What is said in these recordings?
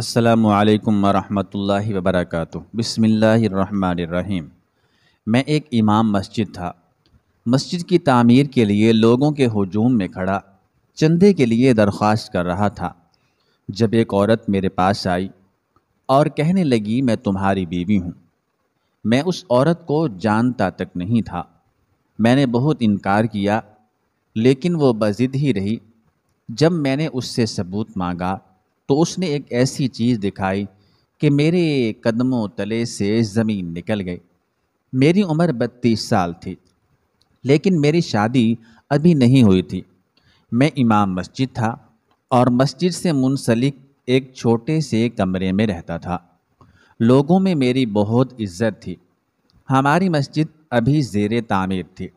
असलकम वालेकुम रहमतुल्लाहि व बरकातहू मैं एक इमाम मस्जिद था मस्जिद की तामीर के लिए लोगों के हजूम में खड़ा चंदे के लिए दरख्वास्त कर रहा था जब एक औरत मेरे पास आई और कहने लगी मैं तुम्हारी बीवी हूँ मैं उस औरत को जानता तक नहीं था मैंने बहुत इनकार किया लेकिन वो बजिद ही रही जब मैंने उससे सबूत मांगा तो उसने एक ऐसी चीज़ दिखाई कि मेरे कदमों तले से ज़मीन निकल गई मेरी उम्र बत्तीस साल थी लेकिन मेरी शादी अभी नहीं हुई थी मैं इमाम मस्जिद था और मस्जिद से मुंसलिक एक छोटे से कमरे में रहता था लोगों में मेरी बहुत इज्जत थी हमारी मस्जिद अभी जेर तामीर थी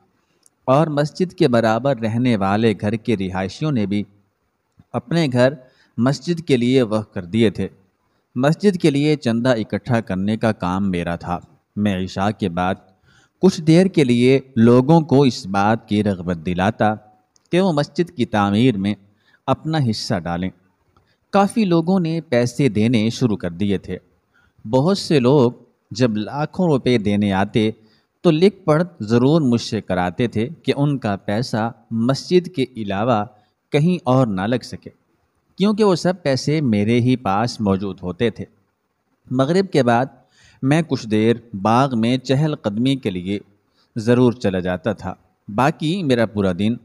और मस्जिद के बराबर रहने वाले घर के रिहाइशियों ने भी अपने घर मस्जिद के लिए वह कर दिए थे मस्जिद के लिए चंदा इकट्ठा करने का काम मेरा था मैं ईशा के बाद कुछ देर के लिए लोगों को इस बात की रगबत दिलाता कि वो मस्जिद की तामीर में अपना हिस्सा डालें काफ़ी लोगों ने पैसे देने शुरू कर दिए थे बहुत से लोग जब लाखों रुपए देने आते तो लिख पढ़ ज़रूर मुझसे कराते थे कि उनका पैसा मस्जिद के अलावा कहीं और ना लग सके क्योंकि वो सब पैसे मेरे ही पास मौजूद होते थे मगरिब के बाद मैं कुछ देर बाग में चहलकदमी के लिए ज़रूर चला जाता था बाकी मेरा पूरा दिन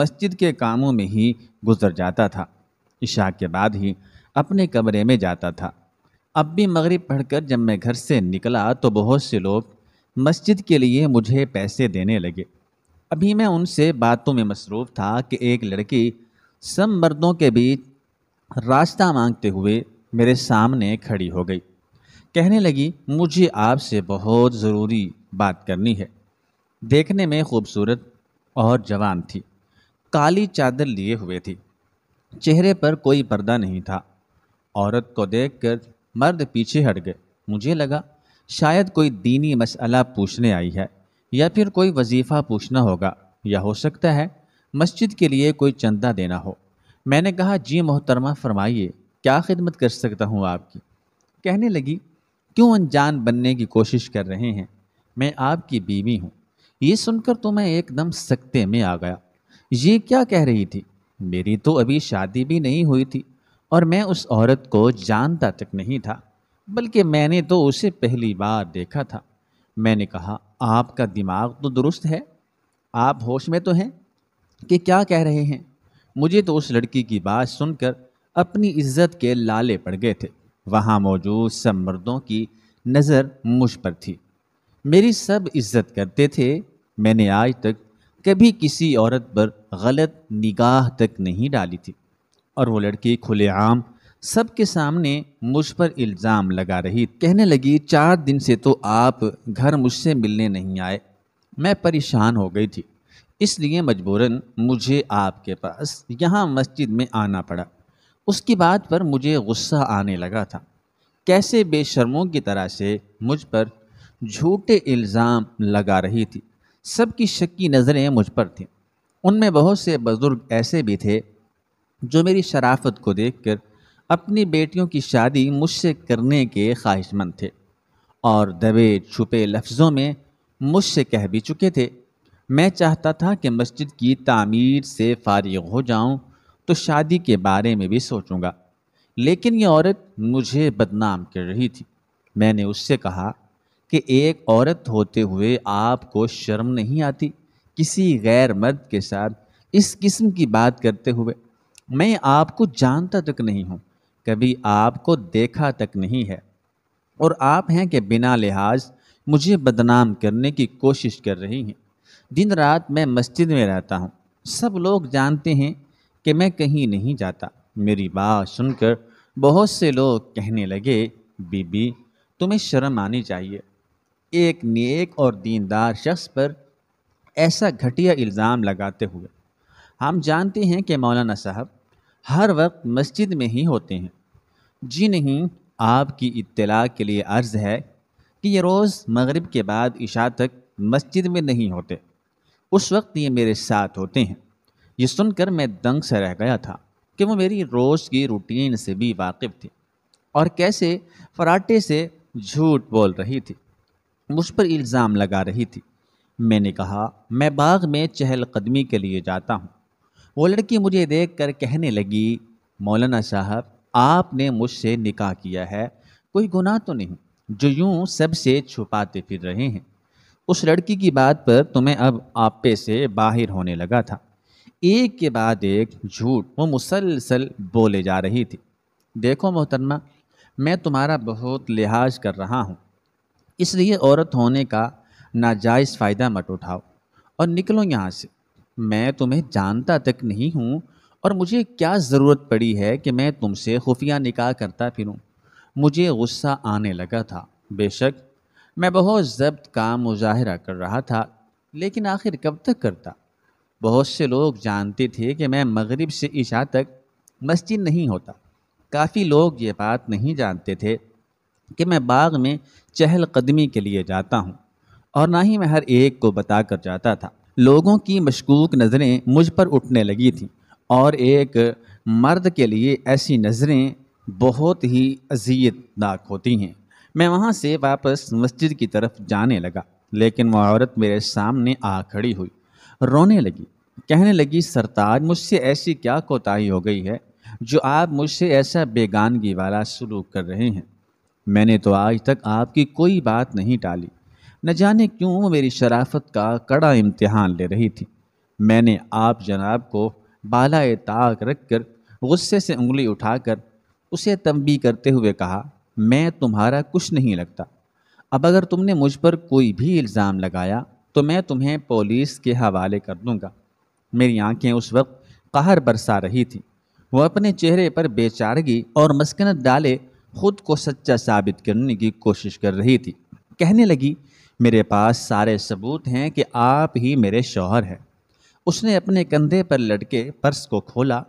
मस्जिद के कामों में ही गुजर जाता था इशा के बाद ही अपने कमरे में जाता था अब भी मगरिब पढ़कर जब मैं घर से निकला तो बहुत से लोग मस्जिद के लिए मुझे पैसे देने लगे अभी मैं उनसे बातों में मसरूफ़ था कि एक लड़की सब मर्दों के बीच रास्ता मांगते हुए मेरे सामने खड़ी हो गई कहने लगी मुझे आपसे बहुत ज़रूरी बात करनी है देखने में खूबसूरत और जवान थी काली चादर लिए हुए थी चेहरे पर कोई पर्दा नहीं था औरत को देखकर मर्द पीछे हट गए मुझे लगा शायद कोई दीनी मसला पूछने आई है या फिर कोई वजीफ़ा पूछना होगा या हो सकता है मस्जिद के लिए कोई चंदा देना हो मैंने कहा जी मोहतरमा फरमाइए क्या खिदमत कर सकता हूँ आपकी कहने लगी क्यों अनजान बनने की कोशिश कर रहे हैं मैं आपकी बीवी हूँ ये सुनकर तो मैं एकदम सकते में आ गया ये क्या कह रही थी मेरी तो अभी शादी भी नहीं हुई थी और मैं उस औरत को जानता तक नहीं था बल्कि मैंने तो उसे पहली बार देखा था मैंने कहा आपका दिमाग तो दुरुस्त है आप होश में तो हैं कि क्या कह रहे हैं मुझे तो उस लड़की की बात सुनकर अपनी इज्जत के लाले पड़ गए थे वहाँ मौजूद सब मर्दों की नज़र मुझ पर थी मेरी सब इज्जत करते थे मैंने आज तक कभी किसी औरत पर गलत निगाह तक नहीं डाली थी और वो लड़की खुलेआम सब के सामने मुझ पर इल्ज़ाम लगा रही कहने लगी चार दिन से तो आप घर मुझसे मिलने नहीं आए मैं परेशान हो गई थी इसलिए मजबूरन मुझे आपके पास यहाँ मस्जिद में आना पड़ा उसकी बात पर मुझे गुस्सा आने लगा था कैसे बेशर्मों की तरह से मुझ पर झूठे इल्ज़ाम लगा रही थी सबकी शक की नज़रें मुझ पर थीं उनमें बहुत से बुज़ुर्ग ऐसे भी थे जो मेरी शराफत को देखकर अपनी बेटियों की शादी मुझसे करने के ख्वाहिशमंद थे और दबे छुपे लफ्ज़ों में मुझसे कह भी चुके थे मैं चाहता था कि मस्जिद की तामीर से फारिग हो जाऊं तो शादी के बारे में भी सोचूंगा लेकिन ये औरत मुझे बदनाम कर रही थी मैंने उससे कहा कि एक औरत होते हुए आपको शर्म नहीं आती किसी गैर मर्द के साथ इस किस्म की बात करते हुए मैं आपको जानता तक नहीं हूँ कभी आपको देखा तक नहीं है और आप हैं कि बिना लिहाज मुझे बदनाम करने की कोशिश कर रही हैं दिन रात मैं मस्जिद में रहता हूँ सब लोग जानते हैं कि मैं कहीं नहीं जाता मेरी बात सुनकर बहुत से लोग कहने लगे बीबी तुम्हें शर्म आनी चाहिए एक नेक और दीनदार शख्स पर ऐसा घटिया इल्ज़ाम लगाते हुए हम जानते हैं कि मौलाना साहब हर वक्त मस्जिद में ही होते हैं जी नहीं आपकी इत्तला के लिए अर्ज़ है कि ये रोज़ मगरिब के बाद इशा तक मस्जिद में नहीं होते उस वक्त ये मेरे साथ होते हैं ये सुनकर मैं दंग से रह गया था कि वो मेरी रोज़ की रूटीन से भी वाकिफ़ थी और कैसे फराटे से झूठ बोल रही थी मुझ पर इल्ज़ाम लगा रही थी मैंने कहा मैं बाग में चहल कदमी के लिए जाता हूँ वो लड़की मुझे देख कर कहने लगी मौलाना साहब आपने मुझसे निकाह किया है कोई गुनाह तो नहीं जो यूँ सबसे छुपाते फिर रहे हैं उस लड़की की बात पर तुम्हें अब आपे से बाहर होने लगा था एक के बाद एक झूठ वो मुसलसल बोले जा रही थी देखो मोहतरमा मैं तुम्हारा बहुत लिहाज कर रहा हूँ इसलिए औरत होने का नाजायज़ फ़ायदा मत उठाओ और निकलो यहाँ से मैं तुम्हें जानता तक नहीं हूँ और मुझे क्या ज़रूरत पड़ी है कि मैं तुमसे खुफिया निकाह करता फिरूँ मुझे गुस्सा आने लगा था बेशक मैं बहुत जब्त का मुजाहरा कर रहा था लेकिन आखिर कब तक करता बहुत से लोग जानते थे कि मैं मगरिब से ईशा तक मस्जिद नहीं होता काफ़ी लोग ये बात नहीं जानते थे कि मैं बाग में चहल कदमी के लिए जाता हूँ और ना ही मैं हर एक को बता कर जाता था लोगों की मशकूक नज़रें मुझ पर उठने लगी थीं और एक मर्द के लिए ऐसी नज़रें बहुत ही अजीतनाक होती हैं मैं वहाँ से वापस मस्जिद की तरफ जाने लगा लेकिन वह औरत मेरे सामने आ खड़ी हुई रोने लगी कहने लगी सरताज मुझसे ऐसी क्या कोताही हो गई है जो आप मुझसे ऐसा बेगानगी वाला सलूक कर रहे हैं मैंने तो आज तक आपकी कोई बात नहीं टाली न जाने क्यों वो मेरी शराफत का कड़ा इम्तिहान ले रही थी मैंने आप जनाब को बालाए ताक रख कर गुस्से से उंगली उठाकर उसे तंबी करते हुए कहा मैं तुम्हारा कुछ नहीं लगता अब अगर तुमने मुझ पर कोई भी इल्ज़ाम लगाया तो मैं तुम्हें पुलिस के हवाले कर दूंगा मेरी आंखें उस वक्त कहर बरसा रही थी वह अपने चेहरे पर बेचारगी और मस्कनत डाले खुद को सच्चा साबित करने की कोशिश कर रही थी कहने लगी मेरे पास सारे सबूत हैं कि आप ही मेरे शौहर हैं उसने अपने कंधे पर लटके पर्स को खोला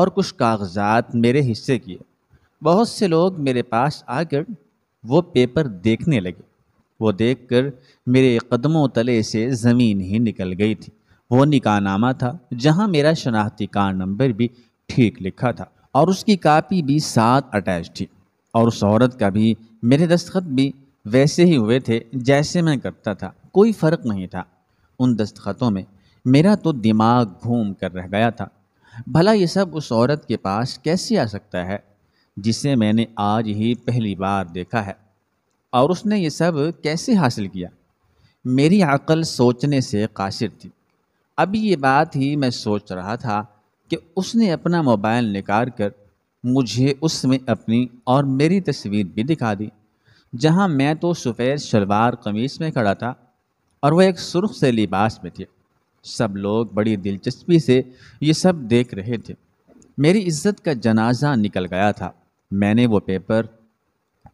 और कुछ कागजात मेरे हिस्से किए बहुत से लोग मेरे पास आकर वो पेपर देखने लगे वो देखकर मेरे कदमों तले से ज़मीन ही निकल गई थी वो निकानामा था जहाँ मेरा शनाख्ती कार्ड नंबर भी ठीक लिखा था और उसकी कापी भी साथ अटैच थी और उस औरत का भी मेरे दस्तखत भी वैसे ही हुए थे जैसे मैं करता था कोई फ़र्क नहीं था उन दस्तखतों में मेरा तो दिमाग घूम कर रह गया था भला ये सब उस औरत के पास कैसे आ सकता है जिसे मैंने आज ही पहली बार देखा है और उसने ये सब कैसे हासिल किया मेरी अक़ल सोचने से कासिर थी अभी ये बात ही मैं सोच रहा था कि उसने अपना मोबाइल निकाल कर मुझे उसमें अपनी और मेरी तस्वीर भी दिखा दी जहाँ मैं तो सफ़ेद शलवार कमीज में खड़ा था और वह एक सुरख से लिबास में थे सब लोग बड़ी दिलचस्पी से ये सब देख रहे थे मेरी इज्जत का जनाजा निकल गया था मैंने वो पेपर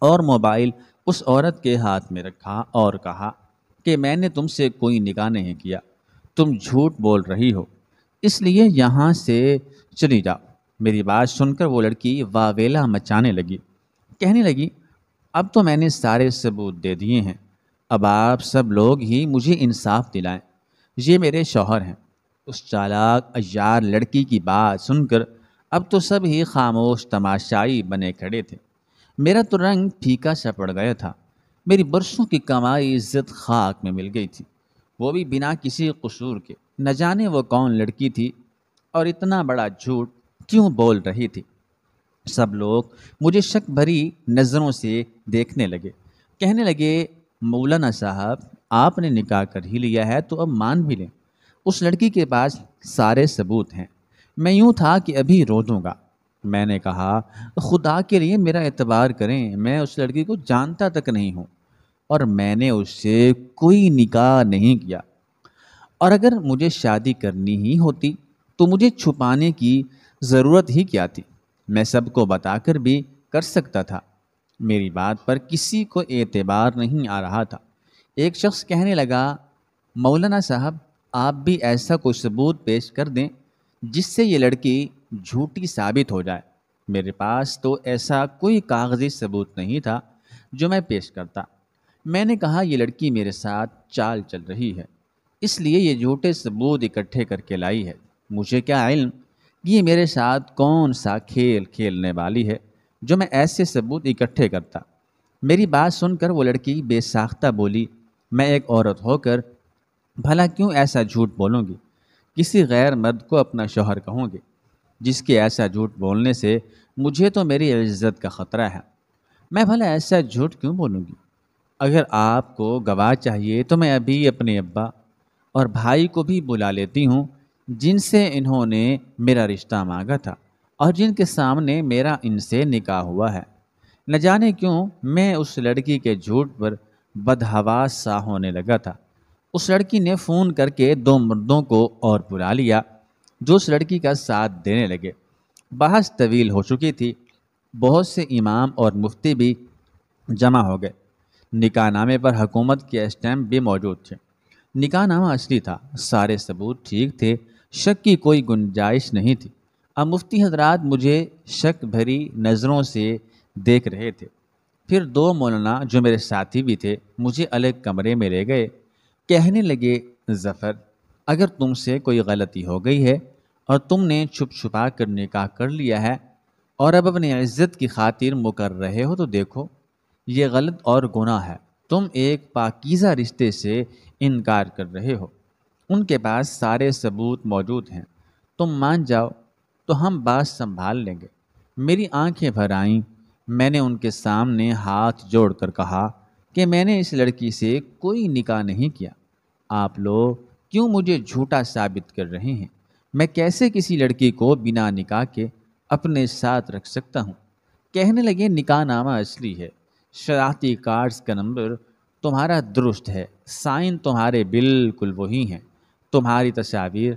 और मोबाइल उस औरत के हाथ में रखा और कहा कि मैंने तुमसे कोई निकाह नहीं किया तुम झूठ बोल रही हो इसलिए यहाँ से चली जाओ मेरी बात सुनकर वो लड़की वावेला मचाने लगी कहने लगी अब तो मैंने सारे सबूत दे दिए हैं अब आप सब लोग ही मुझे इंसाफ दिलाएं ये मेरे शौहर हैं उस चालाक अयार लड़की की बात सुनकर अब तो सब ही खामोश तमाशाई बने खड़े थे मेरा तो रंग फीका सा पड़ गया था मेरी बरसों की कमाई इज्जत खाक में मिल गई थी वो भी बिना किसी कसूर के न जाने वो कौन लड़की थी और इतना बड़ा झूठ क्यों बोल रही थी सब लोग मुझे शक भरी नज़रों से देखने लगे कहने लगे मौलाना साहब आपने निकाह कर ही लिया है तो अब मान भी लें उस लड़की के पास सारे सबूत हैं मैं यूं था कि अभी रो दूंगा मैंने कहा खुदा के लिए मेरा एतबार करें मैं उस लड़की को जानता तक नहीं हूँ और मैंने उससे कोई निकाह नहीं किया और अगर मुझे शादी करनी ही होती तो मुझे छुपाने की ज़रूरत ही क्या थी मैं सबको बताकर भी कर सकता था मेरी बात पर किसी को एतबार नहीं आ रहा था एक शख्स कहने लगा मौलाना साहब आप भी ऐसा कोई सबूत पेश कर दें जिससे ये लड़की झूठी साबित हो जाए मेरे पास तो ऐसा कोई कागजी सबूत नहीं था जो मैं पेश करता मैंने कहा ये लड़की मेरे साथ चाल चल रही है इसलिए ये झूठे सबूत इकट्ठे करके लाई है मुझे क्या इल्म ये मेरे साथ कौन सा खेल खेलने वाली है जो मैं ऐसे सबूत इकट्ठे करता मेरी बात सुनकर वो लड़की बेसाख्ता बोली मैं एक औरत होकर भला क्यों ऐसा झूठ बोलूँगी किसी गैर मर्द को अपना शोहर कहोगे जिसके ऐसा झूठ बोलने से मुझे तो मेरी इज्जत का ख़तरा है मैं भला ऐसा झूठ क्यों बोलूँगी अगर आपको गवाह चाहिए तो मैं अभी अपने अब्बा और भाई को भी बुला लेती हूँ जिनसे इन्होंने मेरा रिश्ता मांगा था और जिनके सामने मेरा इनसे निकाह हुआ है न जाने क्यों मैं उस लड़की के झूठ पर बदहवास सा होने लगा था उस लड़की ने फ़ोन करके दो मर्दों को और बुला लिया जो उस लड़की का साथ देने लगे बहस तवील हो चुकी थी बहुत से इमाम और मुफ्ती भी जमा हो गए निकाहनामे पर हकूमत के स्टैम्प भी मौजूद थे निकाहनामा असली था सारे सबूत ठीक थे शक की कोई गुंजाइश नहीं थी अब मुफ्ती हजरात मुझे शक भरी नज़रों से देख रहे थे फिर दो मौलाना जो मेरे साथी भी थे मुझे अलग कमरे में ले गए कहने लगे ज़फ़र अगर तुमसे कोई गलती हो गई है और तुमने छुप छुपा कर निकाह कर लिया है और अब अपनी इज़्ज़त की खातिर मुकर रहे हो तो देखो ये गलत और गुनाह है तुम एक पाकिज़ा रिश्ते से इनकार कर रहे हो उनके पास सारे सबूत मौजूद हैं तुम मान जाओ तो हम बात संभाल लेंगे मेरी आंखें भर आईं मैंने उनके सामने हाथ जोड़कर कहा कि मैंने इस लड़की से कोई निकाह नहीं किया आप लोग क्यों मुझे झूठा साबित कर रहे हैं मैं कैसे किसी लड़की को बिना निकाह के अपने साथ रख सकता हूँ कहने लगे नामा असली है शरारती कार्ड्स का नंबर तुम्हारा दुरुस्त है साइन तुम्हारे बिल्कुल वही हैं तुम्हारी तस्वीर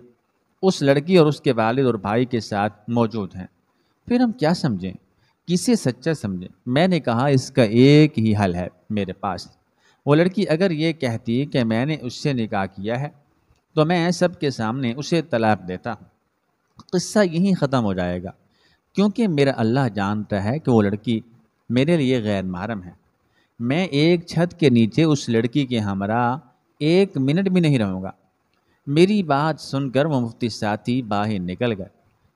उस लड़की और उसके वालिद और भाई के साथ मौजूद हैं फिर हम क्या समझें किसे सच्चा समझे मैंने कहा इसका एक ही हल है मेरे पास वो लड़की अगर ये कहती कि मैंने उससे निकाह किया है तो मैं सबके सामने उसे तलाक देता क़स्सा यहीं ख़त्म हो जाएगा क्योंकि मेरा अल्लाह जानता है कि वो लड़की मेरे लिए गैर महरम है मैं एक छत के नीचे उस लड़की के हमरा एक मिनट भी नहीं रहूँगा मेरी बात सुनकर वो मुफ्ती साथी बाहर निकल गए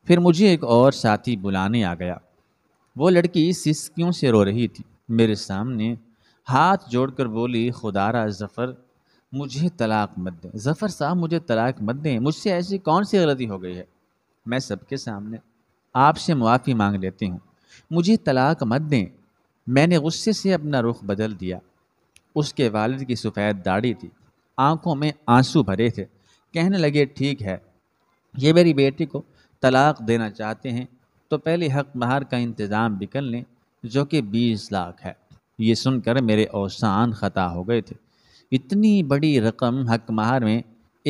फिर मुझे एक और साथी बुलाने आ गया वो लड़की सिसकियों से रो रही थी मेरे सामने हाथ जोड़कर बोली खुदारा ज़फ़र मुझे तलाक मत दें ज़फ़र साहब मुझे तलाक मत दें मुझसे ऐसी कौन सी गलती हो गई है मैं सबके सामने आपसे मुआफ़ी मांग लेती हूँ मुझे तलाक मत दें मैंने गुस्से से अपना रुख बदल दिया उसके वालिद की सफ़ेद दाढ़ी थी आंखों में आंसू भरे थे कहने लगे ठीक है ये मेरी बेटी को तलाक देना चाहते हैं तो पहले हक महार का इंतज़ाम भी कर लें जो कि बीस लाख है ये सुनकर मेरे औसान ख़ता हो गए थे इतनी बड़ी रकम हक महार में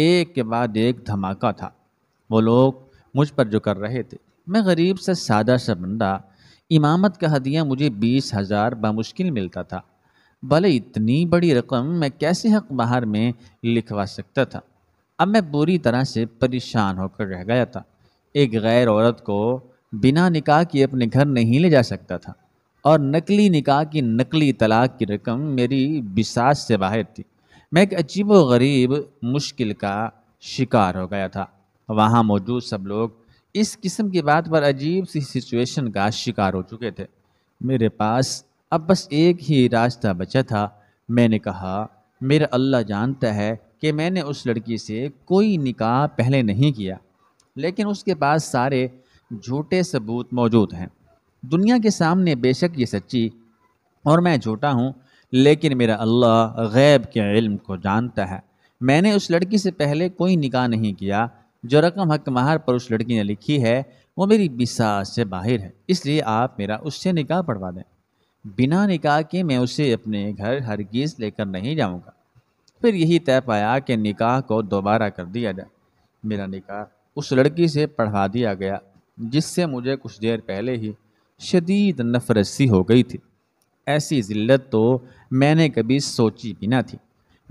एक के बाद एक धमाका था वो लोग मुझ पर जो कर रहे थे मैं गरीब से सादा सा बंदा इमामत का हदिया मुझे बीस हज़ार बामुश्किल मिलता था भले इतनी बड़ी रकम मैं कैसे हक बहार में लिखवा सकता था अब मैं बुरी तरह से परेशान होकर रह गया था एक गैर औरत को बिना निकाह किए अपने घर नहीं ले जा सकता था और नकली निकाह की नकली तलाक की रकम मेरी बिसास से बाहर थी मैं एक अजीब व गरीब मुश्किल का शिकार हो गया था वहाँ मौजूद सब लोग इस किस्म की बात पर अजीब सी सिचुएशन का शिकार हो चुके थे मेरे पास अब बस एक ही रास्ता बचा था मैंने कहा मेरा अल्लाह जानता है कि मैंने उस लड़की से कोई निकाह पहले नहीं किया लेकिन उसके पास सारे झूठे सबूत मौजूद हैं दुनिया के सामने बेशक ये सच्ची और मैं झूठा हूँ लेकिन मेरा अल्लाह गैब के इल्म को जानता है मैंने उस लड़की से पहले कोई निकाह नहीं किया जो रकम हक महार पर उस लड़की ने लिखी है वो मेरी बिसास से बाहर है इसलिए आप मेरा उससे निकाह पढ़वा दें बिना निकाह के मैं उसे अपने घर हरगिज़ लेकर नहीं जाऊँगा फिर यही तय पाया कि निकाह को दोबारा कर दिया जाए मेरा निकाह उस लड़की से पढ़वा दिया गया जिससे मुझे कुछ देर पहले ही शदीद नफरत सी हो गई थी ऐसी ज़िल्लत तो मैंने कभी सोची भी ना थी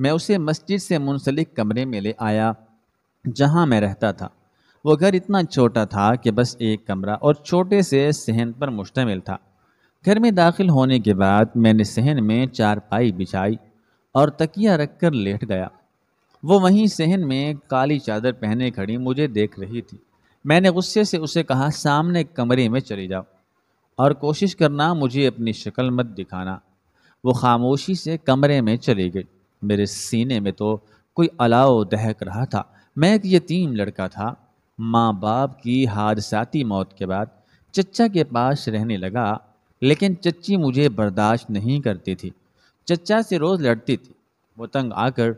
मैं उसे मस्जिद से मुंसलिक कमरे में ले आया जहाँ मैं रहता था वो घर इतना छोटा था कि बस एक कमरा और छोटे से सहन पर मुश्तमिल था घर में दाखिल होने के बाद मैंने सहन में चारपाई बिछाई और तकिया रख कर लेट गया वो वहीं सहन में काली चादर पहने खड़ी मुझे देख रही थी मैंने गुस्से से उसे कहा सामने कमरे में चले जाओ और कोशिश करना मुझे अपनी शक्ल मत दिखाना वो खामोशी से कमरे में चली गई मेरे सीने में तो कोई अलाव दहक रहा था मैं एक यतीम लड़का था माँ बाप की हादसाती मौत के बाद चचा के पास रहने लगा लेकिन चच्ची मुझे बर्दाश्त नहीं करती थी चचा से रोज़ लड़ती थी वो तंग आकर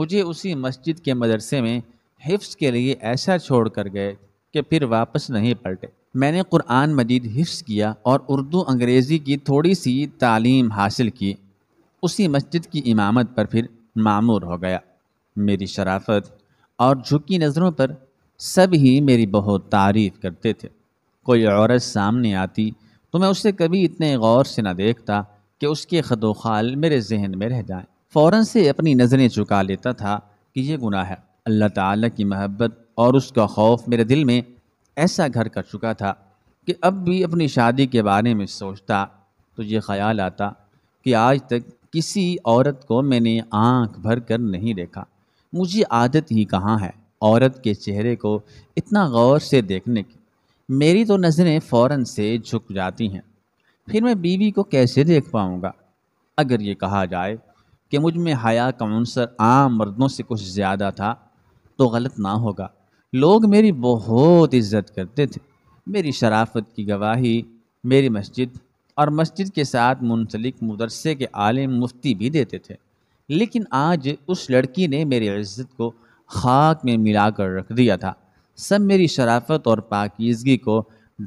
मुझे उसी मस्जिद के मदरसे में हिफ्स के लिए ऐसा छोड़ कर गए कि फिर वापस नहीं पलटे मैंने कुरान मजीद हिफ्स किया और उर्दू अंग्रेज़ी की थोड़ी सी तालीम हासिल की उसी मस्जिद की इमामत पर फिर मामूर हो गया मेरी शराफत और झुकी नज़रों पर सब ही मेरी बहुत तारीफ़ करते थे कोई औरत सामने आती तो मैं उसे कभी इतने गौर से ना देखता कि उसके खदोखाल मेरे जहन में रह जाएं। फ़ौर से अपनी नज़रें चुका लेता था कि यह गुनाह है अल्लाह ताला की महब्बत और उसका खौफ मेरे दिल में ऐसा घर कर चुका था कि अब भी अपनी शादी के बारे में सोचता तो ये ख्याल आता कि आज तक किसी औरत को मैंने आंख भर कर नहीं देखा मुझे आदत ही कहाँ है औरत के चेहरे को इतना गौर से देखने की मेरी तो नज़रें फ़ौर से झुक जाती हैं फिर मैं बीवी को कैसे देख पाऊँगा अगर ये कहा जाए कि मुझ में हया का आम मर्दों से कुछ ज़्यादा था तो गलत ना होगा लोग मेरी बहुत इज्जत करते थे मेरी शराफत की गवाही मेरी मस्जिद और मस्जिद के साथ मुंसलिक मदरसे के आलिम मुफ्ती भी देते थे लेकिन आज उस लड़की ने मेरी इज्जत को खाक में मिलाकर रख दिया था सब मेरी शराफत और पाकिजगी को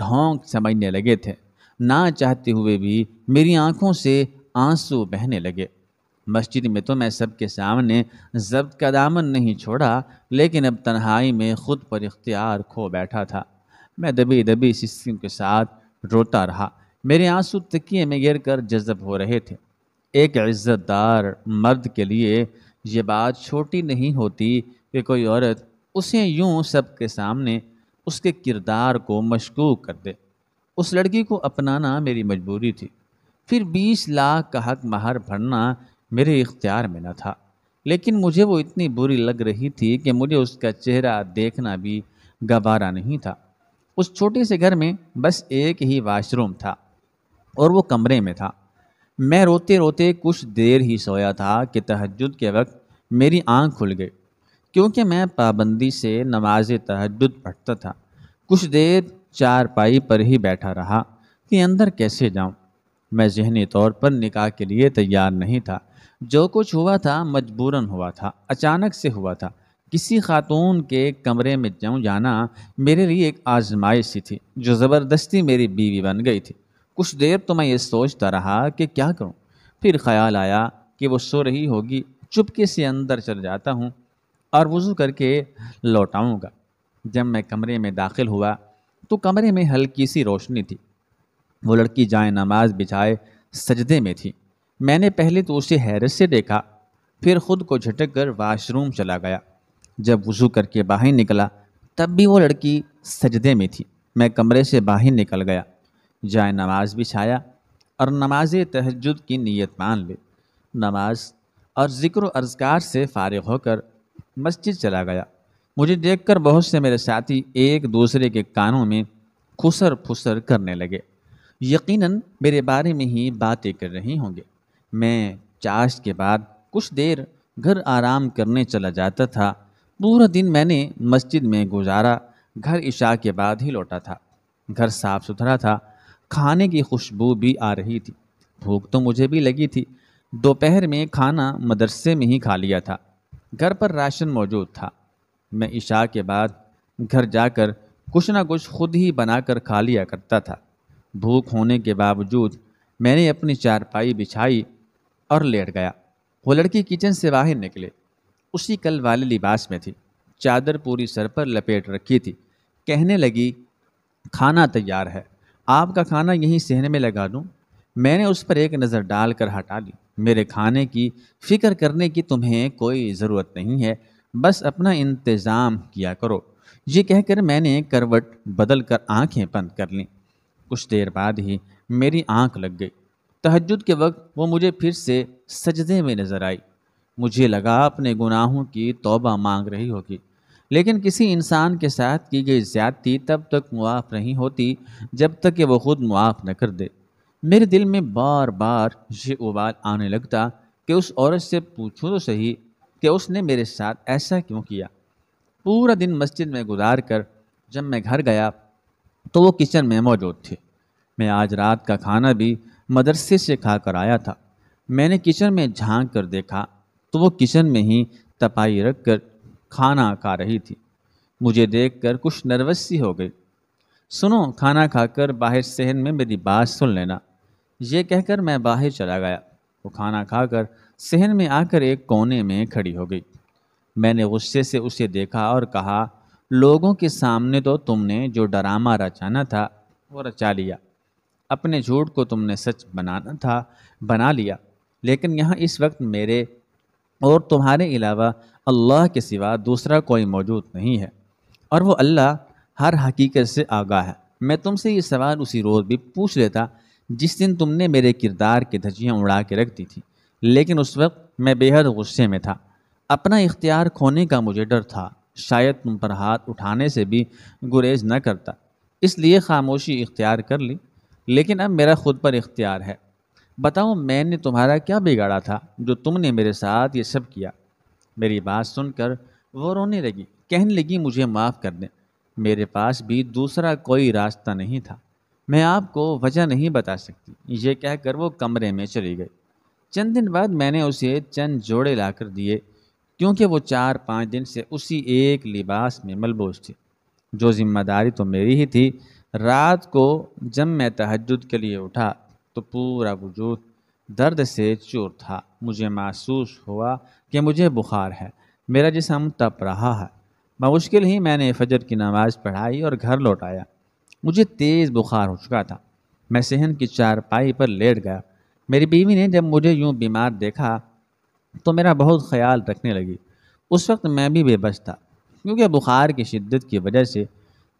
ढोंग समझने लगे थे ना चाहते हुए भी मेरी आँखों से आंसू बहने लगे मस्जिद में तो मैं सबके सामने जब्त का दामन नहीं छोड़ा लेकिन अब तन्हाई में ख़ुद पर इख्तियार खो बैठा था मैं दबी दबी सिस्कियों के साथ रोता रहा मेरे आंसू तकिए में गिर कर जज्ब हो रहे थे एक इज़्ज़तदार मर्द के लिए ये बात छोटी नहीं होती कि कोई औरत उसे यूं सबके सामने उसके किरदार को मशकूक कर दे उस लड़की को अपनाना मेरी मजबूरी थी फिर बीस लाख का हक महार भरना मेरे इख्तियार में न था लेकिन मुझे वो इतनी बुरी लग रही थी कि मुझे उसका चेहरा देखना भी गवारा नहीं था उस छोटे से घर में बस एक ही वाशरूम था और वो कमरे में था मैं रोते रोते कुछ देर ही सोया था कि तहजद के वक्त मेरी आंख खुल गई क्योंकि मैं पाबंदी से नमाज तहजद पढ़ता था कुछ देर चार पाई पर ही बैठा रहा कि अंदर कैसे जाऊं मैं जहनी तौर पर निकाह के लिए तैयार नहीं था जो कुछ हुआ था मजबूरन हुआ था अचानक से हुआ था किसी खातून के कमरे में जाऊँ जाना मेरे लिए एक आजमाइश सी थी जो ज़बरदस्ती मेरी बीवी बन गई थी कुछ देर तो मैं ये सोचता रहा कि क्या करूँ फिर ख्याल आया कि वो सो रही होगी चुपके से अंदर चल जाता हूँ और वज़ू करके लौटाऊँगा जब मैं कमरे में दाखिल हुआ तो कमरे में हल्की सी रोशनी थी वो लड़की जाए नमाज बिछाए सजदे में थी मैंने पहले तो उसे हैरत से देखा फिर खुद को झटक कर वाशरूम चला गया जब वज़ू करके बाहर निकला तब भी वो लड़की सजदे में थी मैं कमरे से बाहर निकल गया जाए नमाज भी छाया और नमाज तहजद की नीयत मान ली नमाज और ज़िक्र अर्जगार से फारग होकर मस्जिद चला गया मुझे देखकर बहुत से मेरे साथी एक दूसरे के कानों में खुसर फुसर करने लगे यकीनन मेरे बारे में ही बातें कर रहे होंगे मैं चाश के बाद कुछ देर घर आराम करने चला जाता था पूरा दिन मैंने मस्जिद में गुजारा घर इशा के बाद ही लौटा था घर साफ सुथरा था खाने की खुशबू भी आ रही थी भूख तो मुझे भी लगी थी दोपहर में खाना मदरसे में ही खा लिया था घर पर राशन मौजूद था मैं इशा के बाद घर जाकर कुछ ना कुछ खुद ही बनाकर खा लिया करता था भूख होने के बावजूद मैंने अपनी चारपाई बिछाई और लेट गया वो लड़की किचन से बाहर निकले उसी कल वाले लिबास में थी चादर पूरी सर पर लपेट रखी थी कहने लगी खाना तैयार है आपका खाना यहीं सहने में लगा दूँ मैंने उस पर एक नज़र डाल कर हटा ली मेरे खाने की फ़िक्र करने की तुम्हें कोई ज़रूरत नहीं है बस अपना इंतज़ाम किया करो ये कहकर मैंने करवट बदल कर आँखें बंद कर लीं कुछ देर बाद ही मेरी आँख लग गई तहजद के वक्त वो मुझे फिर से सजदे में नज़र आई मुझे लगा अपने गुनाहों की तौबा मांग रही होगी लेकिन किसी इंसान के साथ की गई ज्यादती तब तक मुआफ़ नहीं होती जब तक कि वो खुद मुआफ़ न कर दे मेरे दिल में बार बार ये उबाल आने लगता कि उस औरत से पूछूं तो सही कि उसने मेरे साथ ऐसा क्यों किया पूरा दिन मस्जिद में गुजार कर जब मैं घर गया तो वो किचन में मौजूद थे मैं आज रात का खाना भी मदरसे से खा कर आया था मैंने किचन में झांक कर देखा तो वो किचन में ही तपाई रख कर खाना खा रही थी मुझे देख कर कुछ नर्वस सी हो गई सुनो खाना खाकर बाहर सहन में मेरी बात सुन लेना ये कहकर मैं बाहर चला गया वो खाना खाकर सहन में आकर एक कोने में खड़ी हो गई मैंने गुस्से से उसे देखा और कहा लोगों के सामने तो तुमने जो डरामा रचाना था वो रचा लिया अपने झूठ को तुमने सच बनाना था बना लिया लेकिन यहाँ इस वक्त मेरे और तुम्हारे अलावा अल्लाह के सिवा दूसरा कोई मौजूद नहीं है और वो अल्लाह हर हकीकत से आगा है मैं तुमसे ये सवाल उसी रोज़ भी पूछ लेता जिस दिन तुमने मेरे किरदार की धजियाँ उड़ा के रख दी थी लेकिन उस वक्त मैं बेहद गुस्से में था अपना इख्तियार खोने का मुझे डर था शायद तुम पर हाथ उठाने से भी गुरेज न करता इसलिए खामोशी इख्तियार कर ली लेकिन अब मेरा खुद पर इख्तियार है बताओ मैंने तुम्हारा क्या बिगाड़ा था जो तुमने मेरे साथ ये सब किया मेरी बात सुनकर वो रोने लगी कहने लगी मुझे माफ़ कर दें मेरे पास भी दूसरा कोई रास्ता नहीं था मैं आपको वजह नहीं बता सकती ये कहकर वो कमरे में चली गई चंद दिन बाद मैंने उसे चंद जोड़े लाकर दिए क्योंकि वो चार पाँच दिन से उसी एक लिबास में मलबूस थी जो जिम्मेदारी तो मेरी ही थी रात को जब मैं तहजद के लिए उठा तो पूरा वजूद दर्द से चूर था मुझे महसूस हुआ कि मुझे बुखार है मेरा जिसम तप रहा है मुश्किल ही मैंने फजर की नमाज़ पढ़ाई और घर लौट आया मुझे तेज़ बुखार हो चुका था मैं सहन की चारपाई पर लेट गया मेरी बीवी ने जब मुझे यूँ बीमार देखा तो मेरा बहुत ख्याल रखने लगी उस वक्त मैं भी बेबस था क्योंकि बुखार की शिद्दत की वजह से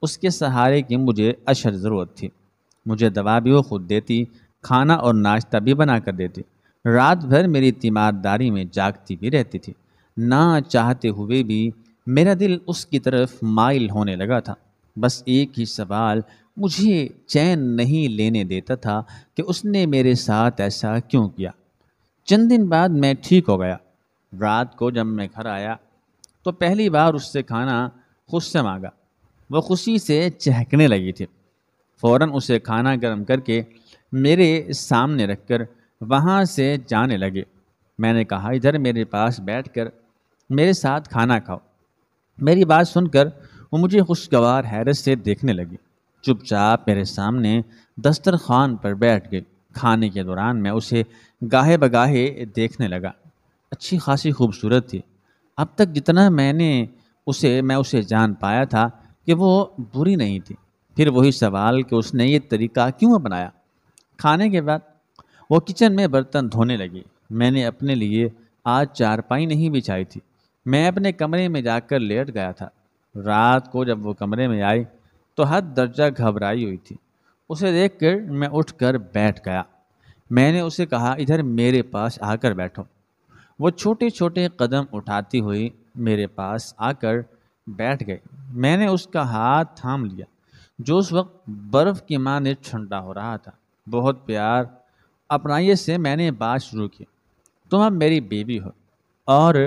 उसके सहारे की मुझे अशर ज़रूरत थी मुझे दवा भी वो खुद देती खाना और नाश्ता भी बना कर देती रात भर मेरी तीमारदारी में जागती भी रहती थी ना चाहते हुए भी मेरा दिल उसकी तरफ माइल होने लगा था बस एक ही सवाल मुझे चैन नहीं लेने देता था कि उसने मेरे साथ ऐसा क्यों किया चंद दिन बाद मैं ठीक हो गया रात को जब मैं घर आया तो पहली बार उससे खाना खुद से मांगा वह खुशी से चहकने लगी थी फ़ौर उसे खाना गर्म करके मेरे सामने रखकर वहाँ से जाने लगे मैंने कहा इधर मेरे पास बैठकर मेरे साथ खाना खाओ मेरी बात सुनकर वो मुझे खुशगवार हैरत से देखने लगी चुपचाप मेरे सामने दस्तरखान पर बैठ गई खाने के दौरान मैं उसे गाहे बगाहे देखने लगा अच्छी खासी खूबसूरत थी अब तक जितना मैंने उसे मैं उसे जान पाया था कि वो बुरी नहीं थी फिर वही सवाल कि उसने ये तरीका क्यों अपनाया खाने के बाद वो किचन में बर्तन धोने लगी मैंने अपने लिए आज चारपाई नहीं बिछाई थी मैं अपने कमरे में जाकर लेट गया था रात को जब वो कमरे में आई तो हद दर्जा घबराई हुई थी उसे देख कर मैं उठ कर बैठ गया मैंने उसे कहा इधर मेरे पास आकर बैठो वो छोटे छोटे कदम उठाती हुई मेरे पास आकर बैठ गए मैंने उसका हाथ थाम लिया जो उस वक्त बर्फ़ की माँ ने ठंडा हो रहा था बहुत प्यार अपनाइए से मैंने बात शुरू की तुम अब मेरी बेबी हो और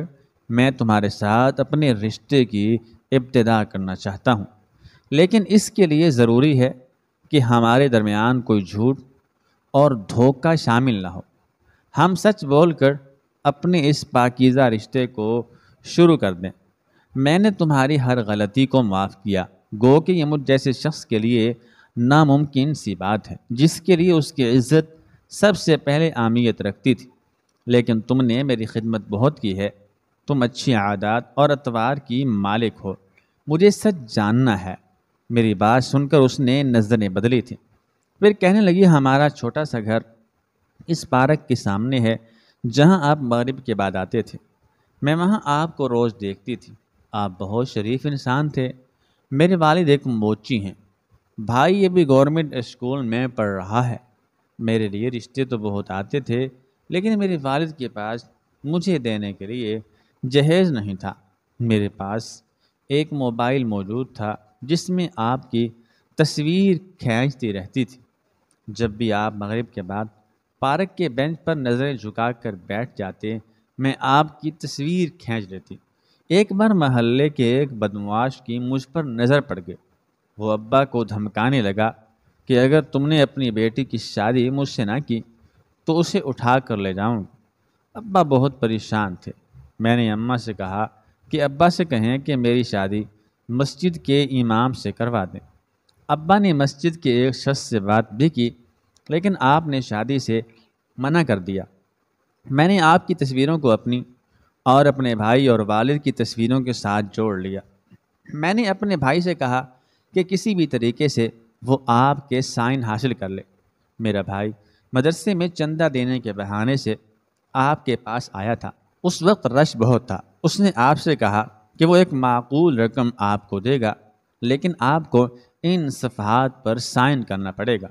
मैं तुम्हारे साथ अपने रिश्ते की इब्तदा करना चाहता हूँ लेकिन इसके लिए ज़रूरी है कि हमारे दरमियान कोई झूठ और धोखा शामिल ना हो हम सच बोलकर अपने इस पाकिज़ा रिश्ते को शुरू कर दें मैंने तुम्हारी हर गलती को माफ़ किया गो कि यह जैसे शख्स के लिए नामुमकिन सी बात है जिसके लिए उसकी इज्जत सबसे पहले आमियत रखती थी लेकिन तुमने मेरी खिदमत बहुत की है तुम अच्छी आदात और अतवार की मालिक हो मुझे सच जानना है मेरी बात सुनकर उसने नज़रें बदली थी फिर कहने लगी हमारा छोटा सा घर इस पार्क के सामने है जहां आप मग़रब के बाद आते थे मैं वहां आपको रोज़ देखती थी आप बहुत शरीफ इंसान थे मेरे वालिद एक मोची हैं भाई ये भी गवर्नमेंट स्कूल में पढ़ रहा है मेरे लिए रिश्ते तो बहुत आते थे लेकिन मेरे वालिद के पास मुझे देने के लिए जहेज़ नहीं था मेरे पास एक मोबाइल मौजूद था जिसमें आपकी तस्वीर खींचती रहती थी जब भी आप मगरिब के बाद पार्क के बेंच पर नज़रें झुका कर बैठ जाते मैं आपकी तस्वीर खींच लेती एक बार महल्ले के एक बदमाश की मुझ पर नज़र पड़ गई वो अब्बा को धमकाने लगा कि अगर तुमने अपनी बेटी की शादी मुझसे ना की तो उसे उठा कर ले जाऊंगी अब्बा बहुत परेशान थे मैंने अम्मा से कहा कि अब्बा से कहें कि मेरी शादी मस्जिद के इमाम से करवा दें अब्बा ने मस्जिद के एक शख्स से बात भी की लेकिन आपने शादी से मना कर दिया मैंने आपकी तस्वीरों को अपनी और अपने भाई और वालिद की तस्वीरों के साथ जोड़ लिया मैंने अपने भाई से कहा कि किसी भी तरीके से वो आपके साइन हासिल कर ले मेरा भाई मदरसे में चंदा देने के बहाने से आपके पास आया था उस वक्त रश बहुत था उसने आपसे कहा कि वो एक माकूल रकम आपको देगा लेकिन आपको इन सफहत पर साइन करना पड़ेगा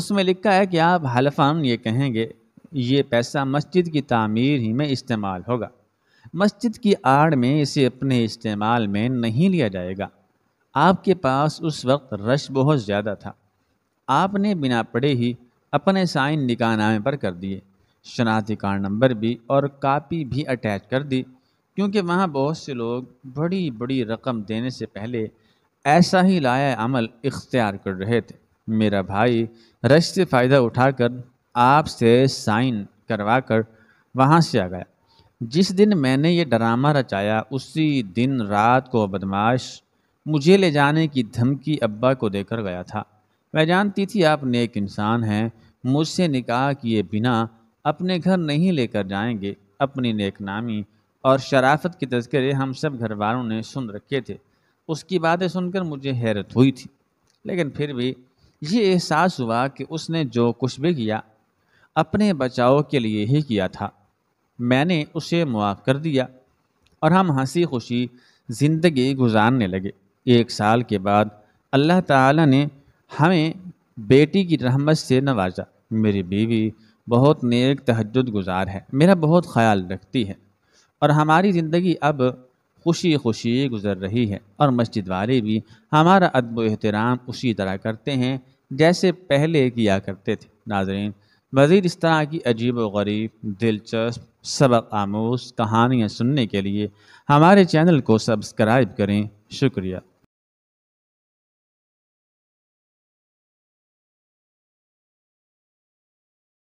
उसमें लिखा है कि आप हलफाम ये कहेंगे ये पैसा मस्जिद की तामीर ही में इस्तेमाल होगा मस्जिद की आड़ में इसे अपने इस्तेमाल में नहीं लिया जाएगा आपके पास उस वक्त रश बहुत ज़्यादा था आपने बिना पढ़े ही अपने साइन निकाहनामे पर कर दिए शनाख्ती कार्ड नंबर भी और कापी भी अटैच कर दी क्योंकि वहाँ बहुत से लोग बड़ी बड़ी रकम देने से पहले ऐसा ही लाया अमल इख्तियार कर रहे थे मेरा भाई रश से फ़ायदा उठाकर आपसे साइन करवा कर वहाँ से आ गया जिस दिन मैंने ये ड्रामा रचाया उसी दिन रात को बदमाश मुझे ले जाने की धमकी अब्बा को देकर गया था मैं जानती थी आप नेक इंसान हैं मुझसे निकाह किए बिना अपने घर नहीं लेकर जाएंगे अपनी नेकनामी और शराफत के तस्करे हम सब घर वालों ने सुन रखे थे उसकी बातें सुनकर मुझे हैरत हुई थी लेकिन फिर भी ये एहसास हुआ कि उसने जो कुछ भी किया अपने बचाव के लिए ही किया था मैंने उसे मुआफ़ कर दिया और हम हंसी खुशी ज़िंदगी गुजारने लगे एक साल के बाद अल्लाह ताला ने हमें बेटी की रहमत से नवाजा मेरी बीवी बहुत नेक तहजद गुजार है मेरा बहुत ख्याल रखती है और हमारी ज़िंदगी अब खुशी खुशी गुजर रही है और मस्जिद वाले भी हमारा अदब एहतराम उसी तरह करते हैं जैसे पहले किया करते थे नाजरीन मज़ीद इस तरह की अजीब व गरीब दिलचस्प सबक आमोज कहानियाँ सुनने के लिए हमारे चैनल को सब्सक्राइब करें शुक्रिया